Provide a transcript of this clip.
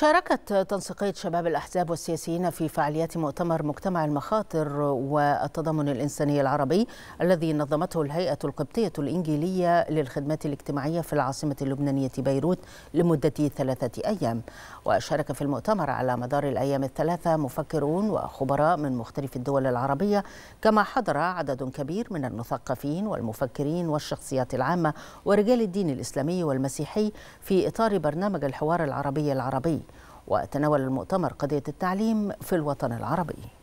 شاركت تنسيقية شباب الأحزاب والسياسيين في فعاليات مؤتمر مجتمع المخاطر والتضامن الإنساني العربي الذي نظمته الهيئة القبطية الإنجيلية للخدمات الاجتماعية في العاصمة اللبنانية بيروت لمدة ثلاثة أيام وشارك في المؤتمر على مدار الأيام الثلاثة مفكرون وخبراء من مختلف الدول العربية كما حضر عدد كبير من المثقفين والمفكرين والشخصيات العامة ورجال الدين الإسلامي والمسيحي في إطار برنامج الحوار العربي العربي وتناول المؤتمر قضية التعليم في الوطن العربي